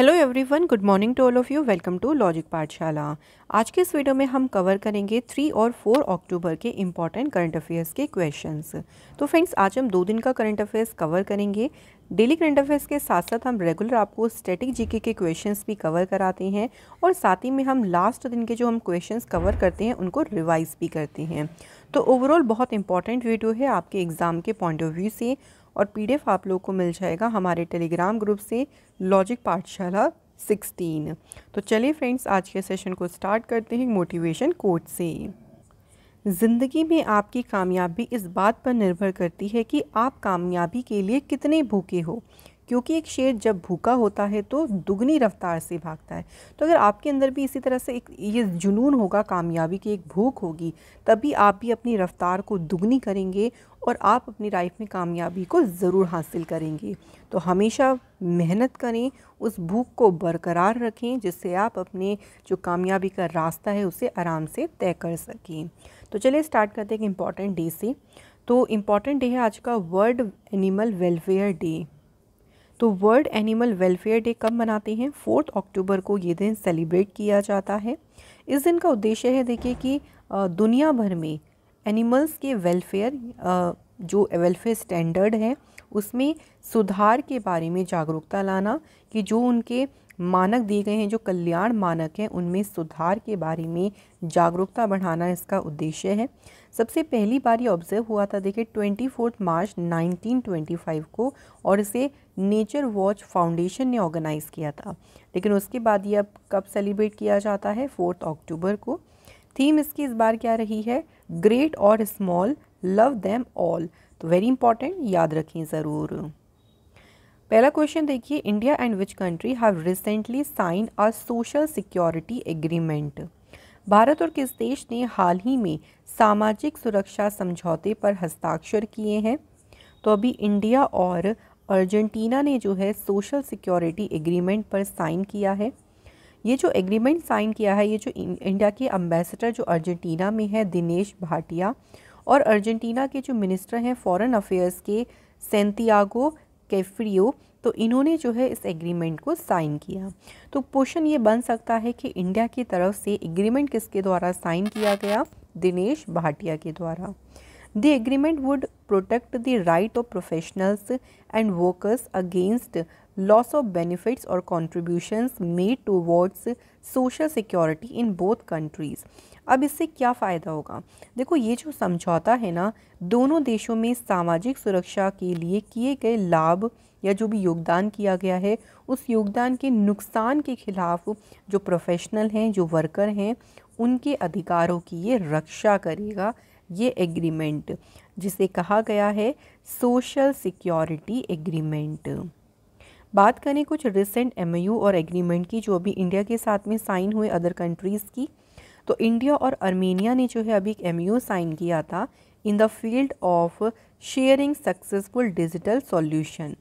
Hello everyone good morning to all of you welcome to logic Pathshala आज के इस video में हम कवर करेंगे थ्री और फोर अक्टूबर के इम्पॉर्टेंट करंट अफेयर्स के क्वेश्चंस तो फ्रेंड्स आज हम दो दिन का करंट अफेयर्स कवर करेंगे डेली करंट अफेयर्स के साथ साथ हम रेगुलर आपको स्टैटिक जीके के क्वेश्चन भी कवर कराते हैं और साथ ही में हम लास्ट दिन के जो हम क्वेश्चन कवर करते हैं उनको रिवाइज भी करते हैं तो ओवरऑल बहुत इंपॉर्टेंट वीडियो है आपके एग्ज़ाम के पॉइंट ऑफ व्यू से और पीडीएफ आप लोग को मिल जाएगा हमारे टेलीग्राम ग्रुप से लॉजिक पाठशाला 16 तो चलिए फ्रेंड्स आज के सेशन को स्टार्ट करते हैं मोटिवेशन कोट से ज़िंदगी में आपकी कामयाबी इस बात पर निर्भर करती है कि आप कामयाबी के लिए कितने भूखे हो क्योंकि एक शेर जब भूखा होता है तो दुगनी रफ्तार से भागता है तो अगर आपके अंदर भी इसी तरह से एक ये जुनून होगा कामयाबी की एक भूख होगी तभी आप भी अपनी रफ्तार को दुगनी करेंगे और आप अपनी लाइफ में कामयाबी को ज़रूर हासिल करेंगे तो हमेशा मेहनत करें उस भूख को बरकरार रखें जिससे आप अपने जो कामयाबी का रास्ता है उसे आराम से तय कर सकें तो चलिए स्टार्ट करते हैं एक इम्पॉर्टेंट डे से तो इम्पॉर्टेंट डे है आज का वर्ल्ड एनिमल वेलफेयर डे तो वर्ल्ड एनिमल वेलफेयर डे कब मनाते हैं फोर्थ अक्टूबर को ये दिन सेलिब्रेट किया जाता है इस दिन का उद्देश्य है देखिए कि दुनिया भर में एनिमल्स के वेलफेयर जो वेलफेयर स्टैंडर्ड है उसमें सुधार के बारे में जागरूकता लाना कि जो उनके मानक दिए गए हैं जो कल्याण मानक हैं उनमें सुधार के बारे में जागरूकता बढ़ाना इसका उद्देश्य है सबसे पहली बार ये ऑब्जर्व हुआ था देखिए ट्वेंटी फोर्थ मार्च 1925 को और इसे नेचर वॉच फाउंडेशन ने ऑर्गेनाइज़ किया था लेकिन उसके बाद ये अब कब सेलिब्रेट किया जाता है फोर्थ अक्टूबर को थीम इसकी इस बार क्या रही है ग्रेट और स्मॉल लव दैम ऑल तो वेरी इंपॉर्टेंट याद रखें ज़रूर पहला क्वेश्चन देखिए India and which country have recently sign a social security agreement भारत और किस देश ने हाल ही में सामाजिक सुरक्षा समझौते पर हस्ताक्षर किए हैं तो अभी इंडिया और अर्जेंटीना ने जो है सोशल सिक्योरिटी एग्रीमेंट पर साइन किया है ये जो एग्रीमेंट साइन किया है ये जो इंडिया के अम्बेसडर जो अर्जेंटीना में है दिनेश भाटिया और अर्जेंटीना के जो मिनिस्टर हैं फॉरेन अफेयर्स के सेंतियागो कैफ्रियो तो इन्होंने जो है इस एग्रीमेंट को साइन किया तो क्वेश्चन ये बन सकता है कि इंडिया की तरफ से एग्रीमेंट किसके द्वारा साइन किया गया दिनेश भाटिया के द्वारा the agreement would protect the right of professionals and workers against loss of benefits or contributions made towards social security in both countries अब इससे क्या फ़ायदा होगा देखो ये जो समझौता है ना दोनों देशों में सामाजिक सुरक्षा के लिए किए गए लाभ या जो भी योगदान किया गया है उस योगदान के नुकसान के खिलाफ जो प्रोफेशनल हैं जो वर्कर हैं उनके अधिकारों की ये रक्षा करेगा ये एग्रीमेंट जिसे कहा गया है सोशल सिक्योरिटी एग्रीमेंट बात करें कुछ रिसेंट एम और एग्रीमेंट की जो अभी इंडिया के साथ में साइन हुए अदर कंट्रीज़ की तो इंडिया और अर्मेनिया ने जो है अभी एक एम साइन किया था in the field of sharing successful digital solution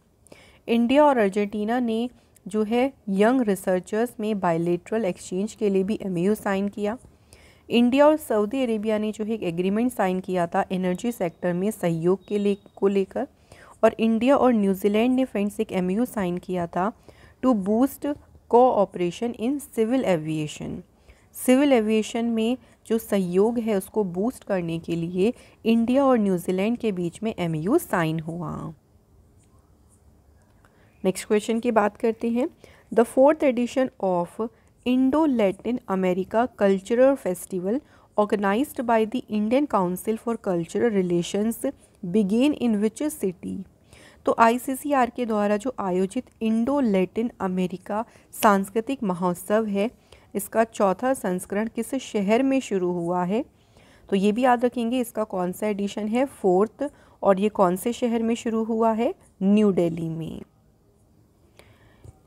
India और अर्जेंटीना ने जो है यंग रिसर्चर्स में बायोलेट्रल एक्सचेंज के लिए भी एम साइन किया इंडिया और सऊदी अरेबिया ने जो है एक एग्रीमेंट साइन किया था एनर्जी सेक्टर में सहयोग के ले को लेकर और इंडिया और न्यूजीलैंड ने फ्रेंड्स एक एम साइन किया था to boost cooperation in civil aviation civil aviation में जो सहयोग है उसको बूस्ट करने के लिए इंडिया और न्यूजीलैंड के बीच में एम साइन हुआ नेक्स्ट क्वेश्चन की बात करते हैं the fourth edition of Indo Latin America cultural festival organized by the Indian council for cultural relations began in which city तो आईसीसीआर के द्वारा जो आयोजित इंडो लेटिन अमेरिका सांस्कृतिक महोत्सव है इसका चौथा संस्करण किस शहर में शुरू हुआ है तो ये भी याद रखेंगे इसका कौन सा एडिशन है फोर्थ और ये कौन से शहर में शुरू हुआ है न्यू दिल्ली में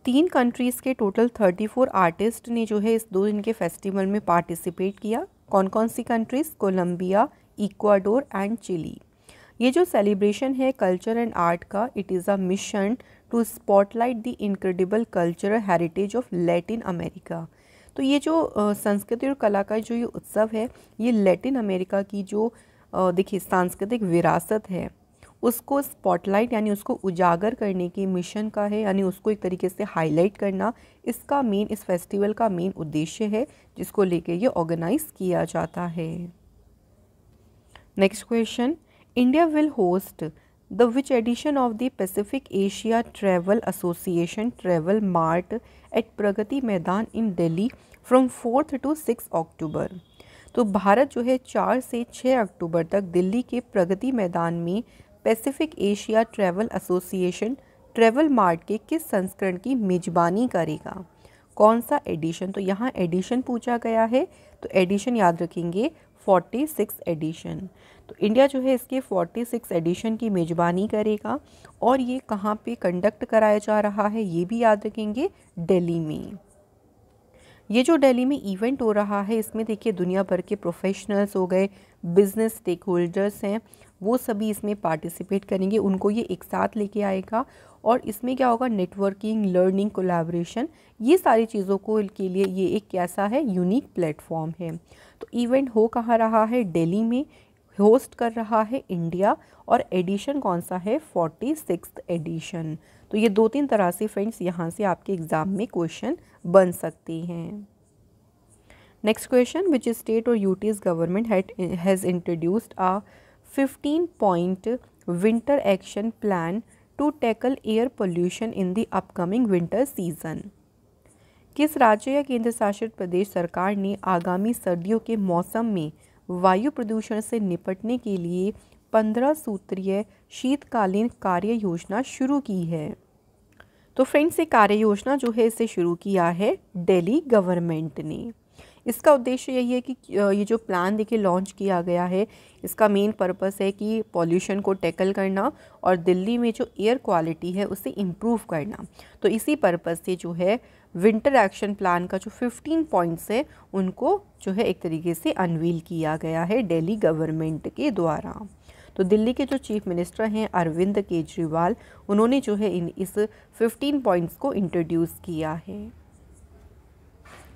तीन कंट्रीज़ के टोटल थर्टी फोर आर्टिस्ट ने जो है इस दो दिन के फेस्टिवल में पार्टिसिपेट किया कौन कौन सी countries Colombia Ecuador and Chile ये जो सेलिब्रेशन है कल्चर एंड आर्ट का it is a mission to spotlight the incredible cultural heritage of Latin America तो ये जो संस्कृति और कला का जो ये उत्सव है ये लैटिन अमेरिका की जो देखिए सांस्कृतिक विरासत है उसको स्पॉटलाइट यानी उसको उजागर करने की मिशन का है यानी उसको एक तरीके से हाईलाइट करना इसका मेन इस फेस्टिवल का मेन उद्देश्य है जिसको लेके ये ऑर्गेनाइज किया जाता है next question India will host the which edition of the Pacific Asia Travel Association Travel Mart at Pragati Maidan in Delhi from 4th to six October तो भारत जो है चार से छः अक्टूबर तक दिल्ली के प्रगति मैदान में Pacific Asia Travel Association Travel Mart के किस संस्करण की मेजबानी करेगा कौन सा एडिशन तो यहाँ एडिशन पूछा गया है तो एडिशन याद रखेंगे फोर्टी सिक्स एडिशन तो इंडिया जो है इसके 46 एडिशन की मेज़बानी करेगा और ये कहाँ पे कंडक्ट कराया जा रहा है ये भी याद रखेंगे दिल्ली में ये जो दिल्ली में इवेंट हो रहा है इसमें देखिए दुनिया भर के प्रोफेशनल्स हो गए बिजनेस स्टेक होल्डर्स हैं वो सभी इसमें पार्टिसिपेट करेंगे उनको ये एक साथ लेके आएगा और इसमें क्या होगा नेटवर्किंग लर्निंग कोलैबोरेशन ये सारी चीज़ों को के लिए ये एक कैसा है यूनिक प्लेटफॉर्म है तो इवेंट हो कहाँ रहा है दिल्ली में होस्ट कर रहा है इंडिया और एडिशन कौन सा है फोर्टी सिक्स एडिशन तो ये दो तीन तरह से फ्रेंड्स यहाँ से आपके एग्ज़ाम में क्वेश्चन बन सकती हैं next question which is state और UTs government has introduced a fifteen point winter action plan to tackle air pollution in the upcoming winter season किस राज्य या केंद्र शासित प्रदेश सरकार ने आगामी सर्दियों के मौसम में वायु प्रदूषण से निपटने के लिए पंद्रह सूत्रीय शीतकालीन कार्य योजना शुरू की है तो फ्रेंड्स ये कार्य योजना जो है इसे शुरू किया है दिल्ली गवर्नमेंट ने इसका उद्देश्य यही है कि ये जो प्लान देखिए लॉन्च किया गया है इसका मेन पर्पस है कि पॉल्यूशन को टैकल करना और दिल्ली में जो एयर क्वालिटी है उसे इम्प्रूव करना तो इसी पर्पस से जो है विंटर एक्शन प्लान का जो 15 पॉइंट्स है उनको जो है एक तरीके से अनवील किया गया है दिल्ली गवर्नमेंट के द्वारा तो दिल्ली के जो चीफ मिनिस्टर हैं अरविंद केजरीवाल उन्होंने जो है इन इस 15 पॉइंट्स को इंट्रोड्यूस किया है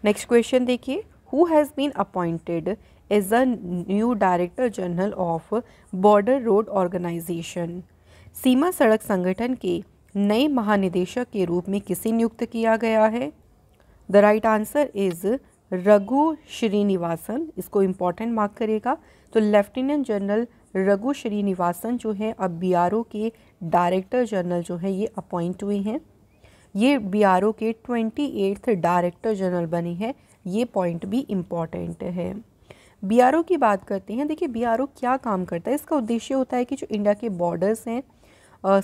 नेक्स्ट क्वेश्चन देखिए who has been appointed as the new Director General of Border Road Organization. सीमा सड़क संगठन के नए महानिदेशक के रूप में किसे नियुक्त किया गया है the right answer is Raghu Srinivasan इसको इम्पॉर्टेंट मार्क करेगा तो लेफ्टिनेंट जनरल रघु श्रीनिवासन जो है अब बी के डायरेक्टर जनरल जो है ये अपॉइंट हुए हैं ये बी के ट्वेंटी डायरेक्टर जनरल बने हैं ये पॉइंट भी इम्पॉर्टेंट है बी की बात करते हैं देखिए बी क्या काम करता है इसका उद्देश्य होता है कि जो इंडिया के बॉर्डर्स हैं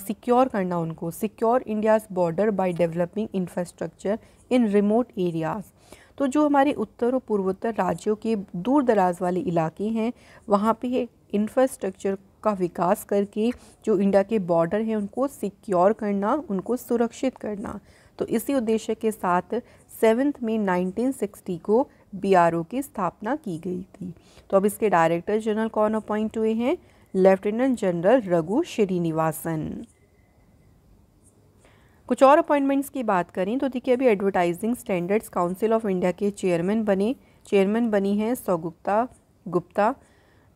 सिक्योर uh, करना उनको secure India's border by developing infrastructure in remote areas तो जो हमारे उत्तर और पूर्वोत्तर राज्यों के दूर दराज वाले इलाके हैं वहाँ पे इंफ्रास्ट्रक्चर का विकास करके जो इंडिया के बॉर्डर हैं उनको सिक्योर करना उनको सुरक्षित करना तो इसी उद्देश्य के साथ सेवन्थ में 1960 को बीआरओ की स्थापना की गई थी तो अब इसके डायरेक्टर जनरल कौन अपॉइंट हुए हैं लेफ्टिनेंट जनरल रघु श्रीनिवासन कुछ और अपॉइंटमेंट्स की बात करें तो देखिए अभी Advertising Standards Council of India के चेयरमैन बने चेयरमैन बनी हैं सौगुप्ता गुप्ता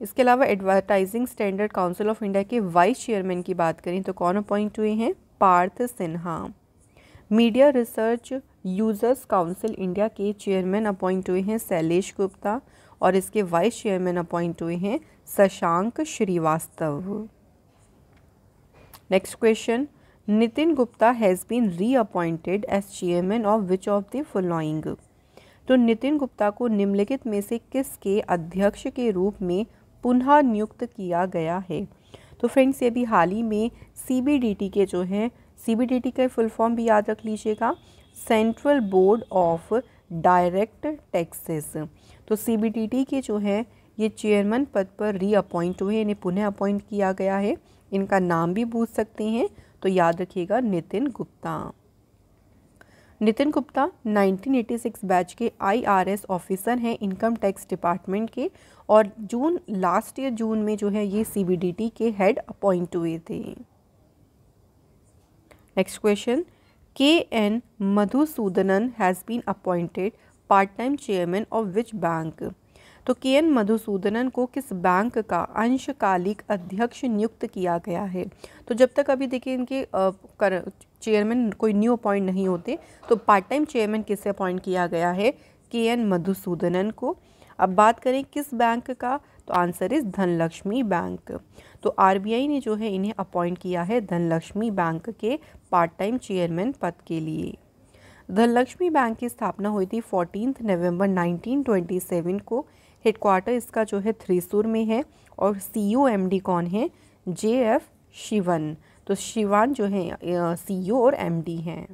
इसके अलावा Advertising Standard Council of India के वाइस चेयरमैन की बात करें तो कौन अपॉइंट हुए हैं Partha Sinha media research users council India के चेयरमैन अपॉइंट हुए हैं शैलेश गुप्ता और इसके वाइस चेयरमैन अपॉइंट हुए हैं Shashank Srivastava next question Nitin Gupta has been reappointed as chairman of which of the following तो नितिन गुप्ता को निम्नलिखित में से किसके अध्यक्ष के रूप में पुनः नियुक्त किया गया है तो फ्रेंड्स ये भी हाल ही में सी के जो हैं सी के फुल फॉर्म भी याद रख लीजिएगा central board of direct taxes तो सीबीडीटी के जो हैं ये चेयरमैन पद पर रीअपॉइंट हुए इन्हें पुनः अपॉइंट किया गया है इनका नाम भी पूछ सकते हैं तो याद रखिएगा नितिन गुप्ता नितिन गुप्ता 1986 बैच के आईआरएस ऑफिसर हैं इनकम टैक्स डिपार्टमेंट के और जून लास्ट ईयर जून में जो है ये सीबीडीटी के हेड अपॉइंट हुए थे next question K N Madhusudanan has been appointed part time chairman of which bank तो के एन मधुसूदनन को किस बैंक का अंशकालिक अध्यक्ष नियुक्त किया गया है तो जब तक अभी देखिए इनके कर चेयरमैन कोई न्यू अपॉइंट नहीं होते तो पार्ट टाइम चेयरमैन किसे अपॉइंट किया गया है के एन मधुसूदनन को अब बात करें किस बैंक का तो आंसर इज़ धनलक्ष्मी बैंक तो आरबीआई ने जो है इन्हें अपॉइंट किया है धनलक्ष्मी बैंक के पार्ट टाइम चेयरमैन पद के लिए धनलक्ष्मी बैंक की स्थापना हुई थी फोर्टीन नवंबर 1927 को हेडक्वार्टर इसका जो है थ्रीसूर में है और सी ओ एम डी कौन है जे एफ शिवन तो शिवान जो है सी ओ e और एम डी हैं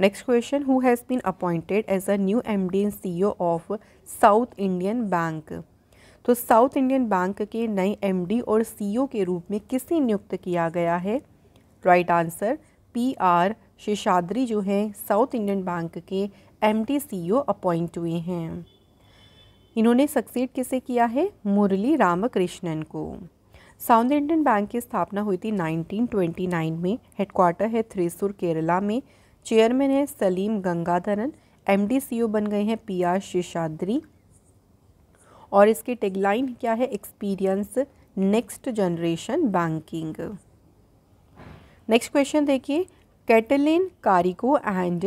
next question who has been appointed as a new M D and C O of South Indian Bank तो साउथ इंडियन बैंक के नए एमडी और सीईओ e के रूप में किसे नियुक्त किया गया है right answer P R Seshadri जो हैं साउथ इंडियन बैंक के एम टी अपॉइंट हुए हैं इन्होंने सक्सेड किसे किया है मुरली रामकृष्णन को साउथ इंडियन बैंक की स्थापना हुई थी 1929 में हेडक्वार्टर है थ्रेसुर केरला में चेयरमैन है सलीम गंगाधरन एमडीसीओ e बन गए हैं पी आर शेषाद्री और इसकी टेगलाइन क्या है experience next generation banking next question देखिए Katalin Kariko and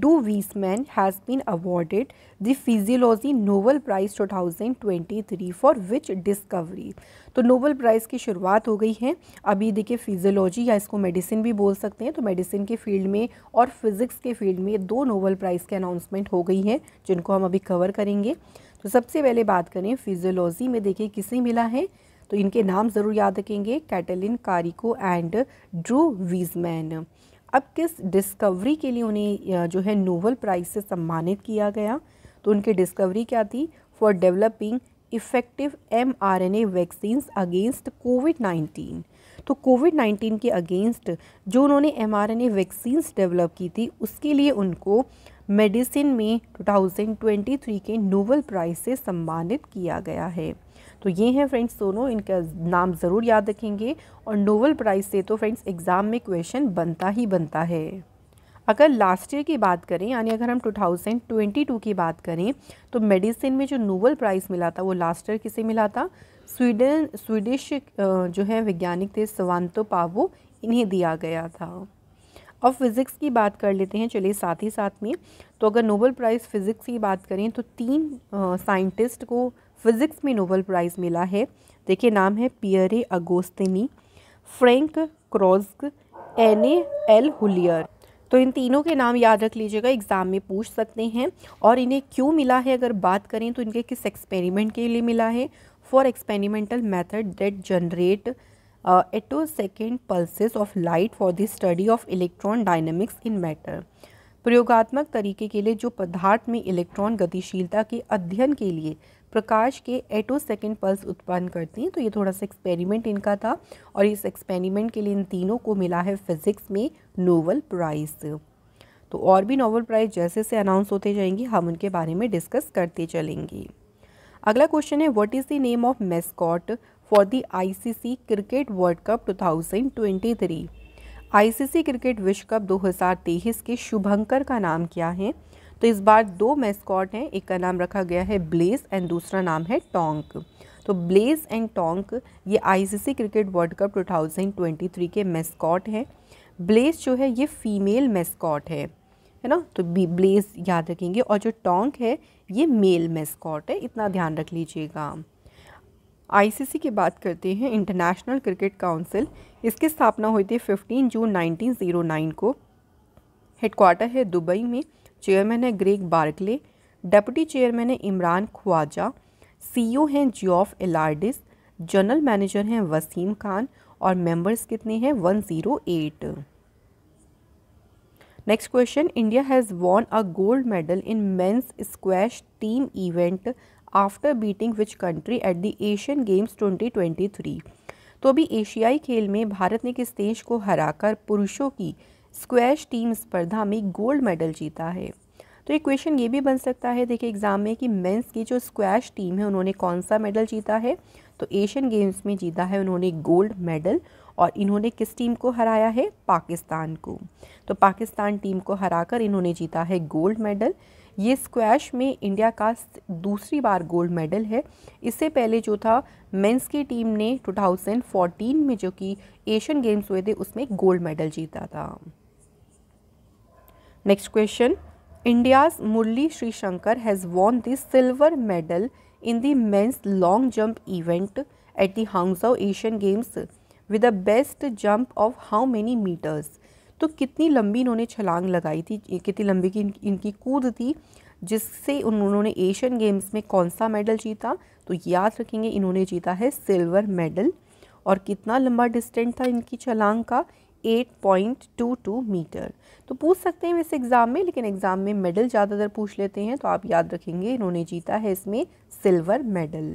Drew Weissman has been awarded the physiology Nobel prize 2023 for which discovery तो नोबल प्राइज़ की शुरुआत हो गई है अभी देखिए फिजियोलॉजी या इसको मेडिसिन भी बोल सकते हैं तो मेडिसिन के फील्ड में और फिज़िक्स के फील्ड में दो नोबल प्राइज़ के अनाउंसमेंट हो गई हैं जिनको हम अभी कवर करेंगे तो सबसे पहले बात करें फिजियोलॉजी में देखिए किसे मिला है तो इनके नाम ज़रूर याद रखेंगे Katalin Kariko and Drew Weissman अब किस डिस्कवरी के लिए उन्हें जो है नोबल प्राइज़ से सम्मानित किया गया तो उनकी डिस्कवरी क्या थी for developing effective M R N A vaccines against COVID nineteen तो कोविड नाइन्टीन के अगेंस्ट जो उन्होंने M R N A vaccines develop की थी उसके लिए उनको मेडिसिन में 2023 के नोबल प्राइज़ से सम्मानित किया गया है तो ये हैं फ्रेंड्स दोनों इनका नाम ज़रूर याद रखेंगे और नोबल प्राइज़ से तो फ्रेंड्स एग्ज़ाम में क्वेश्चन बनता ही बनता है अगर लास्ट ईयर की बात करें यानी अगर हम 2022 की बात करें तो मेडिसिन में जो नोबल प्राइज़ मिला था वो लास्ट ईयर किसे मिला था स्वीडन स्वीडिश जो है वैज्ञानिक थे सवान्तो पावो इन्हें दिया गया था और फिज़िक्स की बात कर लेते हैं चलिए साथ ही साथ में तो अगर नोबल प्राइज़ फ़िज़िक्स की बात करें तो तीन साइंटिस्ट को फिज़िक्स में नोबल प्राइज़ मिला है देखिए नाम है Pierre Agostini Ferenc Krausz Anne L'Huillier तो इन तीनों के नाम याद रख लीजिएगा एग्ज़ाम में पूछ सकते हैं और इन्हें क्यों मिला है अगर बात करें तो इनके किस एक्सपेरिमेंट के लिए मिला है for experimental method that generate atto uh, second pulses of light for the study of electron dynamics in matter प्रयोगात्मक तरीके के लिए जो पदार्थ में इलेक्ट्रॉन गतिशीलता के अध्ययन के लिए प्रकाश के एटो सेकेंड पल्स उत्पन्न करती हैं तो ये थोड़ा सा एक्सपेरिमेंट इनका था और इस एक्सपेरिमेंट के लिए इन तीनों को मिला है फिज़िक्स में नोवल प्राइज़ तो और भी नोवल प्राइज़ जैसे से अनाउंस होते जाएंगे हम उनके बारे में डिस्कस करते चलेंगे अगला क्वेश्चन है what is the name of mascot cup two thousand twenty three आई 2023 आईसीसी क्रिकेट विश्व कप 2023 के शुभंकर का नाम क्या है तो इस बार दो मेस्कॉट हैं एक का नाम रखा गया है ब्लेस एंड दूसरा नाम है टोंक तो ब्लेज एंड टोंक ये आईसीसी क्रिकेट वर्ल्ड कप 2023 के मेस्कॉट हैं ब्लेज जो है ये फीमेल मेस्कॉट है है ना तो ब्लेज याद रखेंगे और जो टोंक है ये मेल मेस्कॉट है इतना ध्यान रख लीजिएगा आईसीसी की बात करते हैं इंटरनेशनल क्रिकेट काउंसिल इसकी स्थापना हुई थी 15 जून 1909 को हेडक्वार्टर है दुबई में चेयरमैन है ग्रेग बार्कले डेप्टी चेयरमैन है इमरान ख्वाजा सीईओ e हैं जियोफ एलार्डिस जनरल मैनेजर हैं वसीम खान और मेंबर्स कितने हैं 108 next question India has won a gold medal in men's squash team event after beating which country at the Asian Games 2023 तो अभी एशियाई खेल में भारत ने किस देश को हराकर पुरुषों की स्क्वैश टीम स्पर्धा में गोल्ड मेडल जीता है तो एक क्वेश्चन ये भी बन सकता है देखिए एग्ज़ाम में कि मेंस की जो स्क्वैश टीम है उन्होंने कौन सा मेडल जीता है तो एशियन गेम्स में जीता है उन्होंने गोल्ड मेडल और इन्होंने किस टीम को हराया है पाकिस्तान को तो पाकिस्तान टीम को हराकर इन्होंने जीता है गोल्ड मेडल ये स्क्वैश में इंडिया का दूसरी बार गोल्ड मेडल है इससे पहले जो था मेंस की टीम ने 2014 में जो कि एशियन गेम्स हुए थे उसमें गोल्ड मेडल जीता था next question India's Murali Sreeshankar has won the silver medal in the men's long jump event at the Hangzhou Asian Games with the best jump of how many metres तो कितनी लंबी इन्होंने छलांग लगाई थी कितनी लंबी की इनकी कूद थी जिससे उन्होंने एशियन गेम्स में कौन सा मेडल जीता तो याद रखेंगे इन्होंने जीता है सिल्वर मेडल और कितना लंबा डिस्टेंट था इनकी छलांग का 8.22 मीटर तो पूछ सकते हैं वैसे एग्ज़ाम में लेकिन एग्ज़ाम में मेडल ज़्यादातर पूछ लेते हैं तो आप याद रखेंगे इन्होंने जीता है इसमें सिल्वर मेडल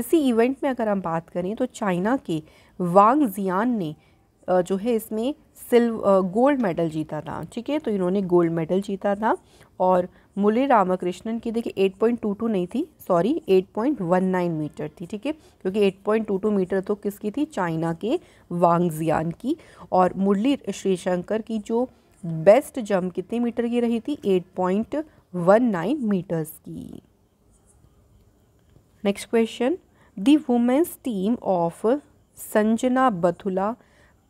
इसी इवेंट में अगर हम बात करें तो चाइना के वांग जियान ने जो है इसमें सिल्व गोल्ड मेडल जीता था ठीक है तो इन्होंने गोल्ड मेडल जीता था और मुरली रामाकृष्णन की देखिए 8.22 नहीं थी सॉरी 8.19 मीटर थी ठीक है क्योंकि 8.22 मीटर तो किसकी थी चाइना के वांगजियान की और मुरली श्रीशंकर की जो बेस्ट जंप कितने मीटर की रही थी 8.19 मीटर्स की next question the women's team of Sanjana Bathula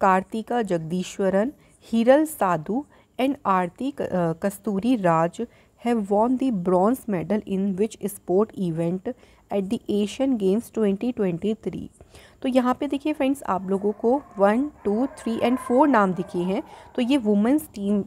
Karthika Jagadeeswaran Heeral Sadhu and Aarathy Kasturi Raj have won the bronze medal in which sport event at the Asian Games 2023 तो यहाँ पे देखिए फ्रेंड्स आप लोगों को one two three and four नाम दिखे हैं तो ये वुमेंस टीम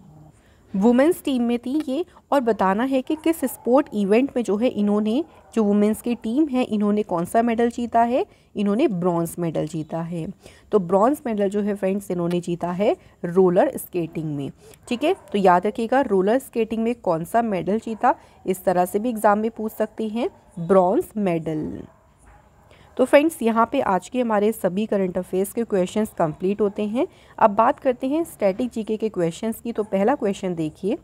वुमेंस टीम में थी ये और बताना है कि किस स्पोर्ट इवेंट में जो है इन्होंने जो वुमेंस की टीम है इन्होंने कौन सा मेडल जीता है इन्होंने ब्रॉन्ज मेडल जीता है तो ब्रॉन्ज मेडल जो है फ्रेंड्स इन्होंने जीता है रोलर स्केटिंग में ठीक है तो याद रखिएगा रोलर स्केटिंग में कौन सा मेडल जीता इस तरह से भी एग्ज़ाम में पूछ सकती हैं ब्रॉन्ज मेडल तो फ्रेंड्स यहाँ पे आज के हमारे सभी करंट अफेयर्स के क्वेश्चंस कंप्लीट होते हैं अब बात करते हैं स्टैटिक जीके के क्वेश्चंस की तो पहला क्वेश्चन देखिए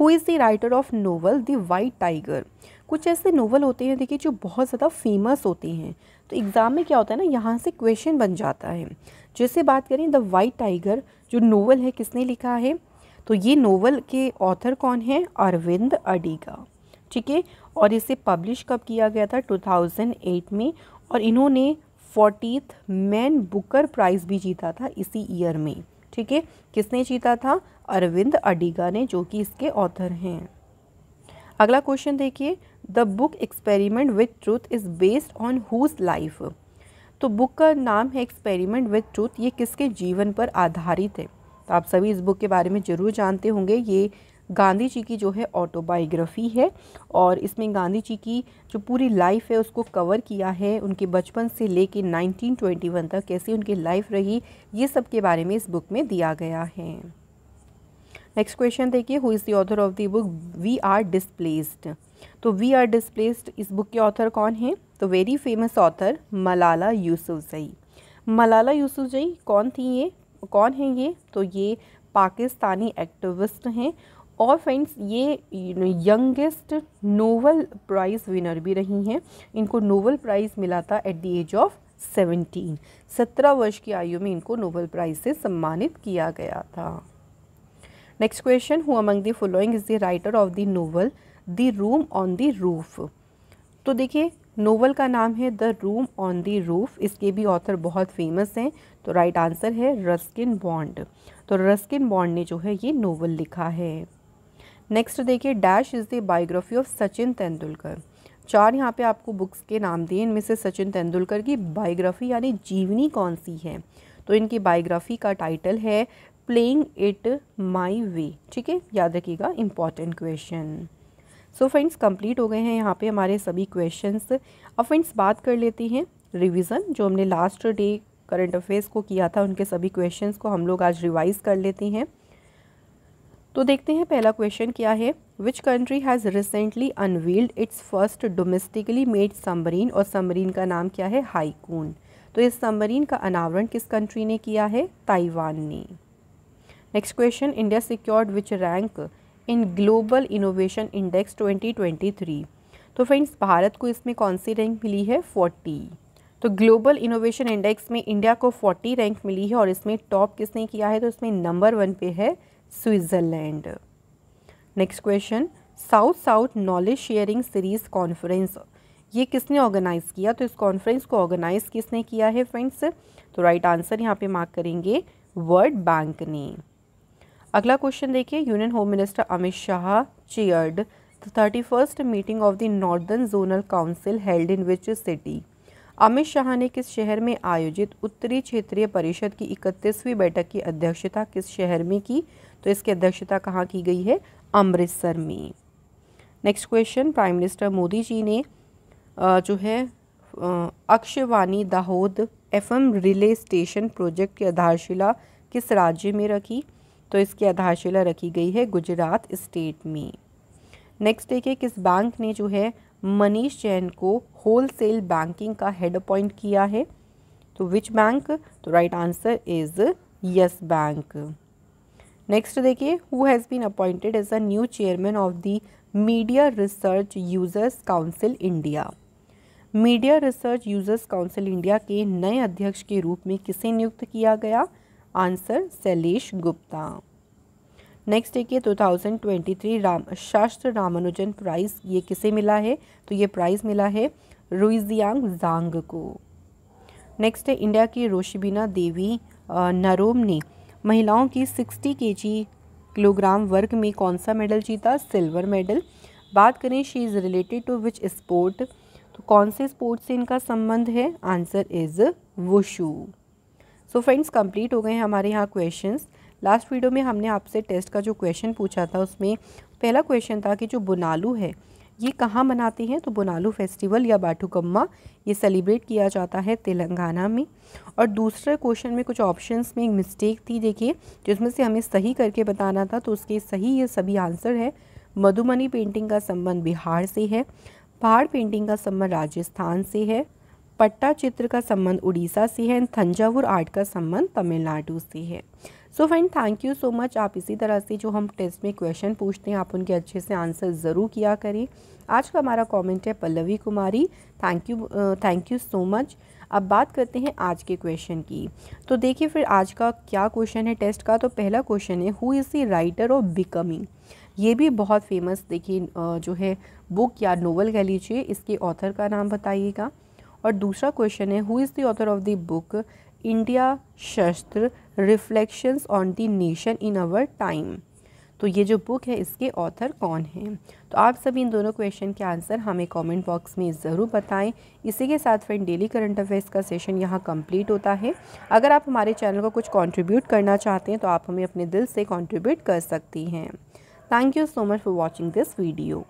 who is the writer of novel the white tiger कुछ ऐसे नोवल होते हैं देखिए जो बहुत ज़्यादा फेमस होते हैं तो एग्ज़ाम में क्या होता है ना यहाँ से क्वेश्चन बन जाता है जैसे बात करें द वाइट टाइगर जो नोवल है किसने लिखा है तो ये नोवल के ऑथर कौन है अरविंद अडिगा ठीक है और इसे पब्लिश कब किया गया था 2008 में और इन्होंने फोर्टीथ मैन बुकर प्राइज़ भी जीता था इसी ईयर में ठीक है किसने जीता था अरविंद अडिगा ने जो कि इसके ऑथर हैं अगला क्वेश्चन देखिए the book experiment with truth is based on whose life तो बुक का नाम है एक्सपेरिमेंट विथ ट्रूथ ये किसके जीवन पर आधारित है तो आप सभी इस बुक के बारे में ज़रूर जानते होंगे ये गांधी जी की जो है ऑटोबायोग्राफी है और इसमें गांधी जी की जो पूरी लाइफ है उसको कवर किया है उनके बचपन से लेके 1921 तक कैसे उनकी लाइफ रही ये सब के बारे में इस बुक में दिया गया है नेक्स्ट क्वेश्चन देखिए who is the author of the book we are displaced तो वी आर डिसप्लेस्ड इस बुक के ऑथर कौन है तो very famous author Malala Yousafzai Malala Yousafzai कौन थी ये कौन हैं ये तो ये पाकिस्तानी एक्टिविस्ट हैं और फ्रेंड्स ये यंगेस्ट नोवल प्राइज़ विनर भी रही हैं इनको नोवल प्राइज़ मिला था at the age of seventeen सत्रह वर्ष की आयु में इनको नोबल प्राइज़ से सम्मानित किया गया था next question who among the following is the writer of the novel the room on the roof तो देखिए नोवल का नाम है the room on the roof इसके भी ऑथर बहुत फेमस हैं तो राइट आंसर है रस्किन बॉन्ड तो रस्किन बॉन्ड ने जो है ये नोवल लिखा है नेक्स्ट देखिए dash is the biography of Sachin Tendulkar चार यहाँ पे आपको बुक्स के नाम दिए इनमें से सचिन तेंदुलकर की बायोग्राफी यानी जीवनी कौन सी है तो इनकी बायोग्राफी का टाइटल है प्लेइंग इट माई वे ठीक है याद रखिएगा important question so friends complete हो गए हैं यहाँ पे हमारे सभी क्वेश्चंस अब फ्रेंड्स बात कर लेते हैं रिवीजन जो हमने लास्ट डे करंट अफेयर्स को किया था उनके सभी क्वेश्चंस को हम लोग आज रिवाइज कर लेते हैं तो देखते हैं पहला क्वेश्चन क्या है which country has recently unveiled its first domestically made submarine और समरीन का नाम क्या है हाईकून तो इस समरीन का अनावरण किस कंट्री ने किया है ताइवान ने next question India secured which rank in global innovation index 2023 तो फ्रेंड्स भारत को इसमें कौन सी रैंक मिली है 40 तो ग्लोबल इनोवेशन इंडेक्स में इंडिया को 40 रैंक मिली है और इसमें टॉप किसने किया है तो इसमें नंबर वन पे है Switzerland next question South South knowledge sharing series conference ये किसने ऑर्गेनाइज़ किया तो इस कॉन्फ्रेंस को ऑर्गेनाइज़ किसने किया है फ्रेंड्स तो राइट आंसर यहाँ पे मार्क करेंगे वर्ल्ड बैंक ने अगला क्वेश्चन देखिए union home minister Amit Shah chaired thirty first meeting of the northern zonal council held in which city Amit Shah ने किस शहर में आयोजित उत्तरी क्षेत्रीय परिषद की इकतीसवीं बैठक की अध्यक्षता किस शहर में की तो इसकी अध्यक्षता कहाँ की गई है अमृतसर में next question prime minister Modi ji ने जो है Akashvani Dahod FM relay station project की आधारशिला किस राज्य में रखी तो इसकी आधारशिला रखी गई है गुजरात स्टेट में नेक्स्ट देखिए किस बैंक ने जो है मनीष जैन को होलसेल बैंकिंग का हेड अपॉइंट किया है तो विच बैंक तो right answer is Yes Bank next देखिए who has been appointed as a new chairman of the Media Research Users Council India Media Research Users Council India के नए अध्यक्ष के रूप में किसे नियुक्त किया गया आंसर शैलेश गुप्ता नेक्स्ट देखिए 2023 राम शास्त्र रामानुजन प्राइज़ ये किसे मिला है तो ये प्राइज़ मिला है रुइजियांग जांग को नेक्स्ट है इंडिया की रोशिबीना देवी नरोम ने महिलाओं की 60 के किलोग्राम वर्ग में कौन सा मेडल जीता सिल्वर मेडल बात करें she is related to which sport तो कौन से स्पोर्ट से इनका संबंध है answer is wushu so friends complete हो गए हमारे यहाँ क्वेश्चंस लास्ट वीडियो में हमने आपसे टेस्ट का जो क्वेश्चन पूछा था उसमें पहला क्वेश्चन था कि जो बुनालू है ये कहाँ मनाते हैं तो बोनालू फेस्टिवल या बाठूकम्मा ये सेलिब्रेट किया जाता है तेलंगाना में और दूसरे क्वेश्चन में कुछ ऑप्शंस में एक मिस्टेक थी देखिए जिसमें से हमें सही करके बताना था तो उसके सही ये सभी आंसर है मधुमनी पेंटिंग का संबंध बिहार से है पहाड़ पेंटिंग का संबंध राजस्थान से है पट्टा चित्र का संबंध उड़ीसा से है एंड थंजावुर आर्ट का संबंध तमिलनाडु से है so friend thank you so much आप इसी तरह से जो हम टेस्ट में क्वेश्चन पूछते हैं आप उनके अच्छे से आंसर ज़रूर किया करें आज का हमारा कमेंट है Pallavi Kumari thank you thank you so much अब बात करते हैं आज के क्वेश्चन की तो देखिए फिर आज का क्या क्वेश्चन है टेस्ट का तो पहला क्वेश्चन है who is the writer of becoming ये भी बहुत फेमस देखिए जो है बुक या नोवेल कह लीजिए इसके ऑथर का नाम बताइएगा और दूसरा क्वेश्चन है who is the author of the book India Shastra reflections on the nation in our time तो ये जो बुक है इसके ऑथर कौन हैं तो आप सभी इन दोनों क्वेश्चन के आंसर हमें कमेंट बॉक्स में ज़रूर बताएं इसी के साथ फ्रेंड डेली करंट अफेयर्स का सेशन यहाँ कंप्लीट होता है अगर आप हमारे चैनल को कुछ कंट्रीब्यूट करना चाहते हैं तो आप हमें अपने दिल से कंट्रीब्यूट कर सकती हैं thank you so much for watching this video